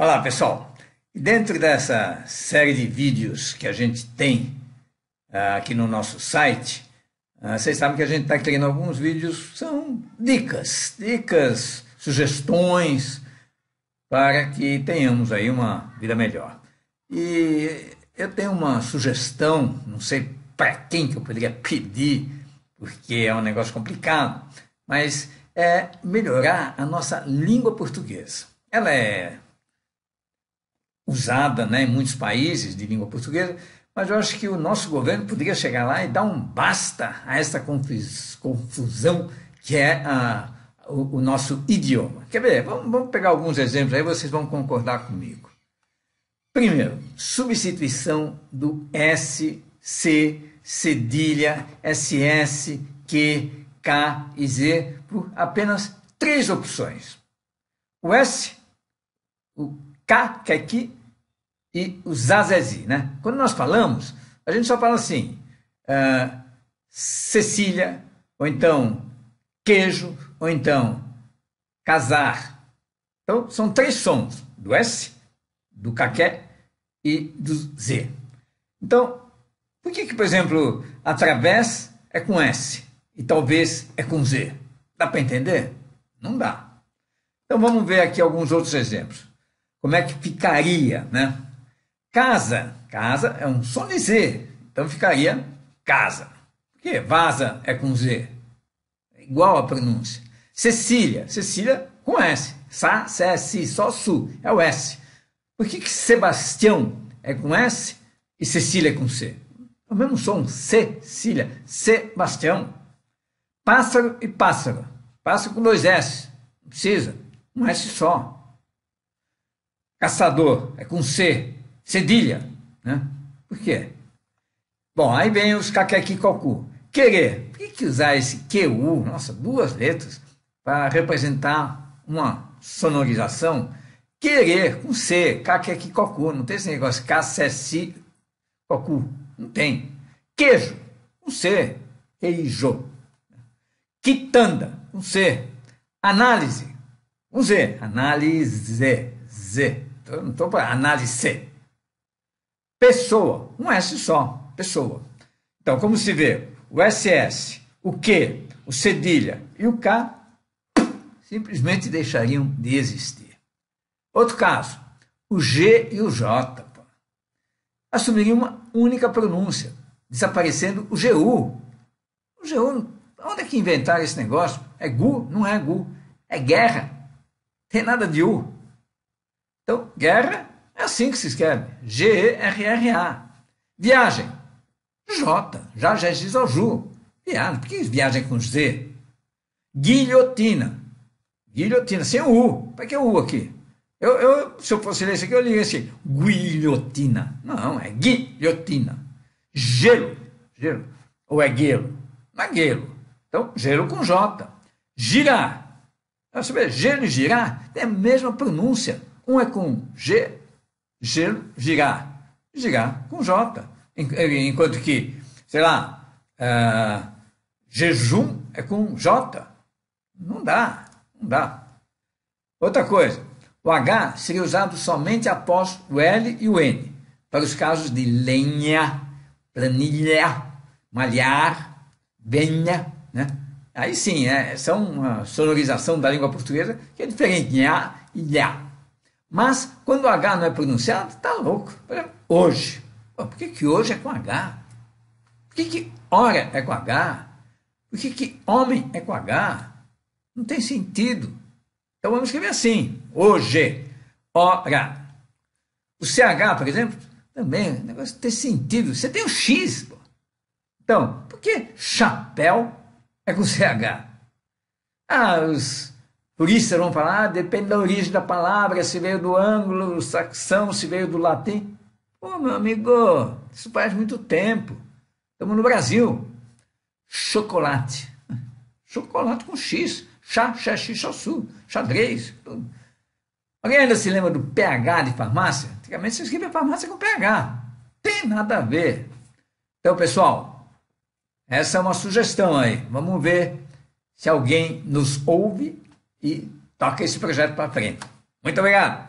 Olá pessoal, dentro dessa série de vídeos que a gente tem uh, aqui no nosso site, uh, vocês sabem que a gente está criando alguns vídeos, são dicas, dicas, sugestões para que tenhamos aí uma vida melhor. E eu tenho uma sugestão, não sei para quem que eu poderia pedir, porque é um negócio complicado, mas é melhorar a nossa língua portuguesa. Ela é usada né, em muitos países de língua portuguesa, mas eu acho que o nosso governo poderia chegar lá e dar um basta a essa confusão que é a, o, o, nosso idioma. Quer ver? Vamos, vamos pegar alguns exemplos aí, vocês vão concordar comigo. Primeiro, substituição do S, C, cedilha, SS, Q, K e Z por apenas três opções. O S, o K, que é aqui, e o Zazezi, né? Quando nós falamos, a gente só fala assim, uh, Cecília, ou então queijo, ou então casar. Então, são três sons, do S, do caqué e do Z. Então, por que, que por exemplo, através é com S e talvez é com Z? Dá para entender? Não dá. Então, vamos ver aqui alguns outros exemplos. Como é que ficaria, né? Casa. Casa é um som de Z. Então ficaria casa. Por quê? Vaza é com Z. É igual a pronúncia. Cecília. Cecília com S. Sa, se, si, só su. É o S. Por que, que Sebastião é com S e Cecília é com C? É o mesmo som. Cecília. Sebastião. Pássaro e pássaro. Pássaro com dois S. Não precisa. Um S só. Caçador é com C cedilha, né? Por quê? Bom, aí vem os caquequi cocu. Querer. Por que, que usar esse QU, nossa, duas letras, para representar uma sonorização? Querer, com C, caquequi cocu. Não tem esse negócio, c cocu. Não tem. Queijo, com C, queijo. Quitanda, com C. Análise, com Z. Análise, Z. Então, não estou para análise pessoa, um S só, pessoa. Então, como se vê, o SS, o Q, o cedilha e o K simplesmente deixariam de existir. Outro caso, o G e o J assumiriam uma única pronúncia, desaparecendo o GU. O GU, onde é que inventaram esse negócio? É GU? Não é GU. É guerra. Tem nada de U. Então, guerra assim que se escreve. G-E-R-R-A. Viagem. J. Já já diz ao Ju. Viagem. Por que viagem com Z? Guilhotina. Guilhotina, sem o U. Para que é o U aqui? Eu, eu, se eu fosse ler isso aqui, eu li assim, guilhotina. Não, é guilhotina. Gelo. Gelo. Ou é gelo? Não é gelo. Então, gelo com J. Girar. Você vê, gelo e girar tem a mesma pronúncia. Um é com G, Girá. Girá com J. Eh, enquanto que, sei lá, uh, jejum é com J. Não dá, não dá. Outra coisa, o H seria usado somente após o L e o N, para os casos de lenha, planilha, malhar, venha, né? Aí sim, né, é, são uma sonorização da língua portuguesa que é diferente, a e a. Mas quando o H não é pronunciado, tá louco. Exemplo, hoje. por que, que hoje é com H? Por que, que hora é com H? Por que, que homem é com H? Não tem sentido. Então vamos escrever assim: hoje, hora. O CH, por exemplo, também, o negócio tem sentido. Você tem o X. Pô. Então, por que chapéu é com CH? Ah, os por Puristas vão falar, ah, depende da origem da palavra, se veio do anglo-saxão, se veio do latim. Pô, meu amigo, isso faz muito tempo. Estamos no Brasil. Chocolate. Chocolate com X. Chá, chá, x, su xadrez. Tudo. Alguém ainda se lembra do pH de farmácia? Antigamente se escrevia farmácia com pH. Tem nada a ver. Então, pessoal, essa é uma sugestão aí. Vamos ver se alguém nos ouve e toca esse projeto para frente. Muito obrigado!